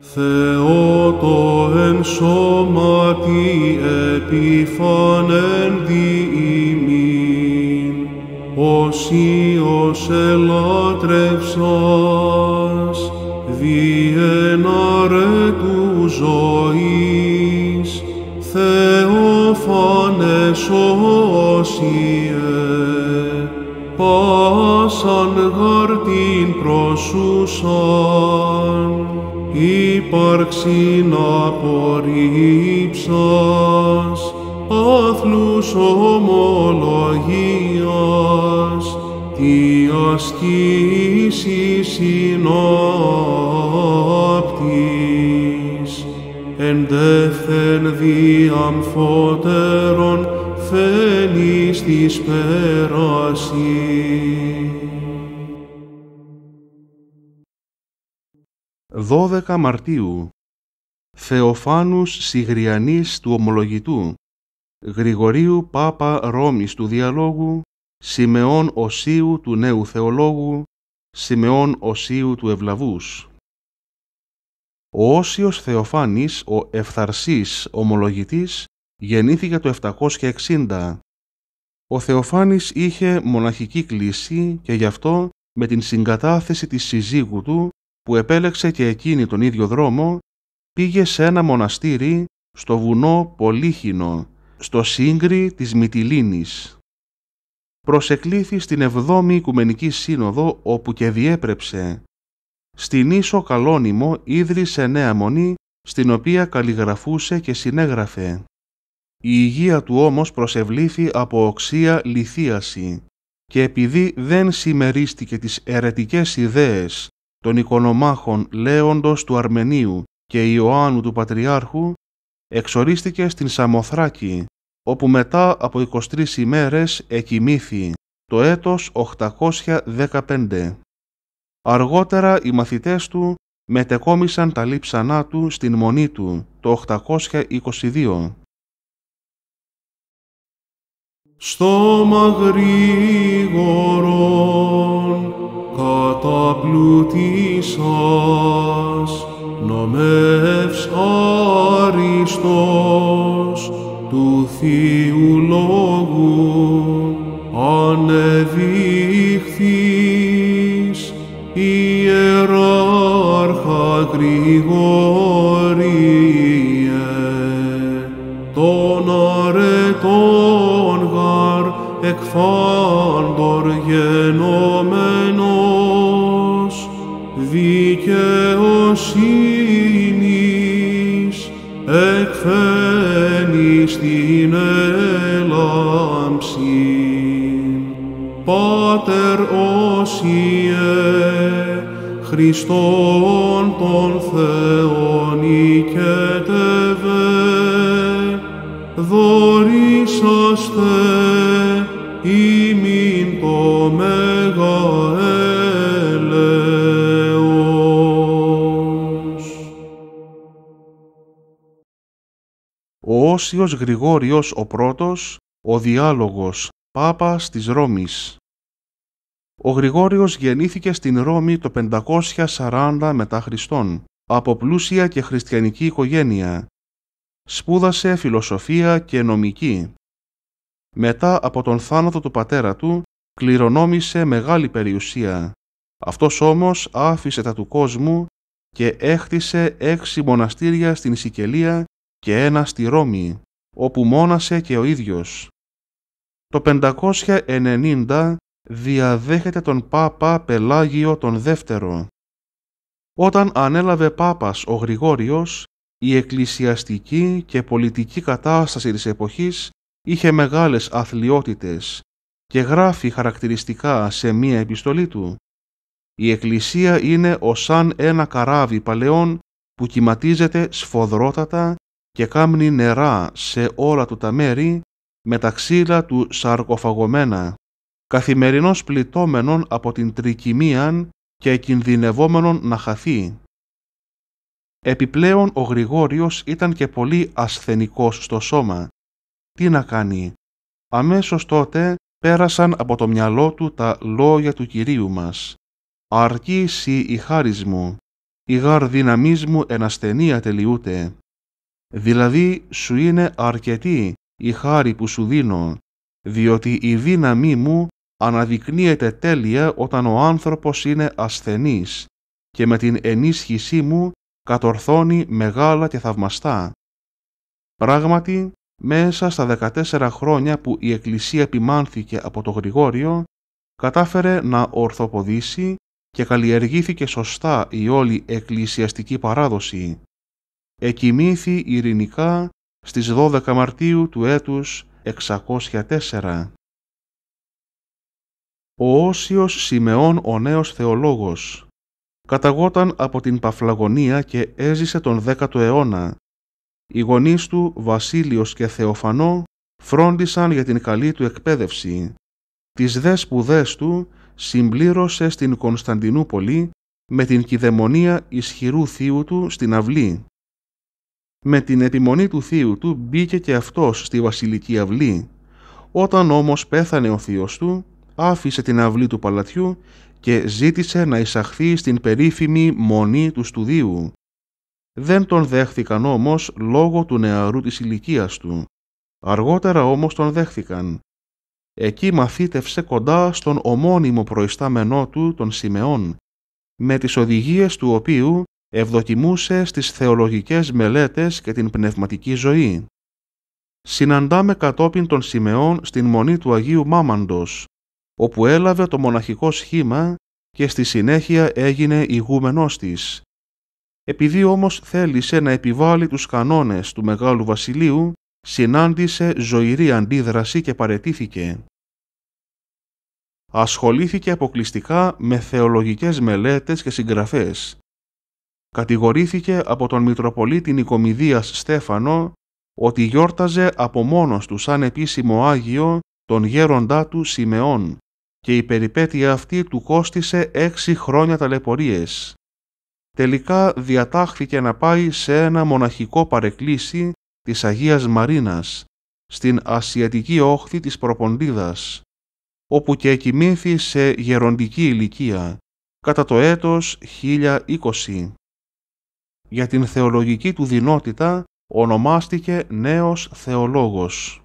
Θεό το εν σώματι επιφανέν διήμιν, ως Υιός ελάτρευσας, διέναρε αρέτου ζωής, σώσουσαν, ύπαρξη να απορρίψας, άθλους ομολογίας, τι ασκήσεις συνάπτης. Εν δεύθεν διαμφότερον θέλεις της πέρασης. 12 Μαρτίου Θεοφάνους Σιγριανής του Ομολογητού Γρηγορίου Πάπα Ρώμης του Διαλόγου Σιμεών Οσίου του Νέου Θεολόγου Σιμεών Οσίου του Ευλαβούς Ο Όσιος Θεοφάνης, ο Ευθαρσής Ομολογητής, γεννήθηκε το 760. Ο Θεοφάνης είχε μοναχική κλίση και γι' αυτό με την συγκατάθεση της συζύγου του που επέλεξε και εκείνη τον ίδιο δρόμο, πήγε σε ένα μοναστήρι στο βουνό Πολύχινο, στο σύγκρι της Μυτιλίνης. Προσεκλήθη στην 7η Οικουμενική Σύνοδο όπου και διέπρεψε. Στην Ίσο Καλόνιμο ίδρυσε νέα μονή, στην οποία καλλιγραφούσε και συνέγραφε. Η υγεία του όμως προσευλήθη από οξία λυθίαση και επειδή δεν συμμερίστηκε τις αιρετικές ιδέες των οικονομάχων Λέοντος του Αρμενίου και Ιωάννου του Πατριάρχου, εξορίστηκε στην Σαμοθράκη, όπου μετά από 23 ημέρες εκοιμήθη το έτος 815. Αργότερα οι μαθητές του μετεκόμισαν τα λείψανά του στην μονή του το 822. Στο τα να νομεύς αριστός του Θείου Λόγου ανεβήχθης ιεράρχα Γρηγόριε τον αρετών γαρ εκφάντορ γενόμενος, δικαιοσύνης εκφαίνεις την έλαμψη. Πάτερ όσιε Χριστόν τον Θεόν οικετεύε, δωρήσαστε ημίν το μέλλον. Όσιος Γρηγόριος ο πρώτος, ο διάλογος, πάπας της Ρώμης. Ο Γρηγόριος γεννήθηκε στην Ρώμη το 540 μετά Χριστόν, από πλούσια και χριστιανική οικογένεια. Σπούδασε φιλοσοφία και νομική. Μετά από τον θάνατο του πατέρα του, κληρονόμησε μεγάλη περιουσία. Αυτός όμως άφησε τα του κόσμου και έχτισε έξι μοναστήρια στην Σικελία και ένα στη Ρώμη, όπου μόνασε και ο ίδιος. Το 590 διαδέχεται τον Πάπα Πελάγιο τον Δεύτερο. Όταν ανέλαβε Πάπας ο Γρηγόριος, η εκκλησιαστική και πολιτική κατάσταση της εποχής είχε μεγάλες αθλειότητες και γράφει χαρακτηριστικά σε μία επιστολή του. Η Εκκλησία είναι ως σαν ένα καράβι παλαιών που κυματίζεται σφοδρότατα και κάμνει νερά σε όλα του τα μέρη με τα ξύλα του σαρκοφαγωμένα, καθημερινώς πληττόμενον από την τρικυμίαν και κινδυνευόμενον να χαθεί. Επιπλέον ο Γρηγόριος ήταν και πολύ ασθενικός στο σώμα. Τι να κάνει. Αμέσως τότε πέρασαν από το μυαλό του τα λόγια του Κυρίου μας. Αρκεί η χάρις μου, η γαρ δυναμής μου εν τελειούται δηλαδή σου είναι αρκετή η χάρη που σου δίνω, διότι η δύναμή μου αναδεικνύεται τέλεια όταν ο άνθρωπος είναι ασθενής και με την ενίσχυσή μου κατορθώνει μεγάλα και θαυμαστά. Πράγματι, μέσα στα 14 χρόνια που η Εκκλησία επιμάνθηκε από το Γρηγόριο, κατάφερε να ορθοποδήσει και καλλιεργήθηκε σωστά η όλη εκκλησιαστική παράδοση εκοιμήθη ειρηνικά στις 12 Μαρτίου του έτους 604. Ο Όσιος Σιμεών ο νέος θεολόγος καταγόταν από την Παφλαγωνία και έζησε τον 10ο αιώνα. Οι γονείς του Βασίλειος και Θεοφανό φρόντισαν για την καλή του εκπαίδευση. Τις δε σπουδές του συμπλήρωσε στην Κωνσταντινούπολη με την κυδαιμονία ισχυρού θείου του στην αυλή. Με την επιμονή του θείου του μπήκε και αυτός στη βασιλική αυλή. Όταν όμως πέθανε ο θείος του, άφησε την αυλή του παλατιού και ζήτησε να εισαχθεί στην περίφημη μονή του στουδίου. Δεν τον δέχθηκαν όμως λόγω του νεαρού της ηλικίας του. Αργότερα όμως τον δέχθηκαν. Εκεί μαθήτευσε κοντά στον ομώνυμο προϊστάμενό του τον Σιμεών, με τις οδηγίες του οποίου ευδοκιμούσε στις θεολογικές μελέτες και την πνευματική ζωή. Συναντάμε κατόπιν των Σιμεών στην Μονή του Αγίου Μάμαντος, όπου έλαβε το μοναχικό σχήμα και στη συνέχεια έγινε ηγούμενός της. Επειδή όμως θέλησε να επιβάλλει τους κανόνες του Μεγάλου Βασιλείου, συνάντησε ζωηρή αντίδραση και παρετήθηκε. Ασχολήθηκε αποκλειστικά με θεολογικές μελέτες και συγγραφές, κατηγορήθηκε από τον Μητροπολίτη Νικομιδίας Στέφανο ότι γιόρταζε από μόνος του σαν επίσημο Άγιο τον γέροντά του Σιμεών και η περιπέτεια αυτή του κόστισε έξι χρόνια ταλαιπωρίες. Τελικά διατάχθηκε να πάει σε ένα μοναχικό παρεκκλήσι της Αγίας Μαρίνας, στην Ασιατική όχθη της Προποντίδας, όπου και κοιμήθη σε γεροντική ηλικία, κατά το έτος 1020. Για την θεολογική του δυνότητα ονομάστηκε νέος θεολόγος.